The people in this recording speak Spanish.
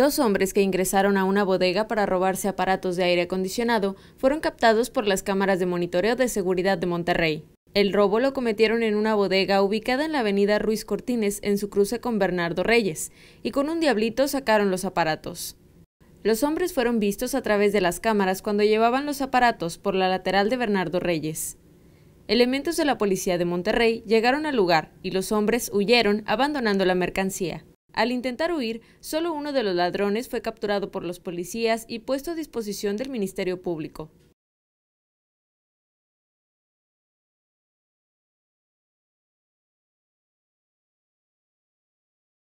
Dos hombres que ingresaron a una bodega para robarse aparatos de aire acondicionado fueron captados por las cámaras de monitoreo de seguridad de Monterrey. El robo lo cometieron en una bodega ubicada en la avenida Ruiz Cortines en su cruce con Bernardo Reyes, y con un diablito sacaron los aparatos. Los hombres fueron vistos a través de las cámaras cuando llevaban los aparatos por la lateral de Bernardo Reyes. Elementos de la policía de Monterrey llegaron al lugar y los hombres huyeron abandonando la mercancía. Al intentar huir, solo uno de los ladrones fue capturado por los policías y puesto a disposición del Ministerio Público.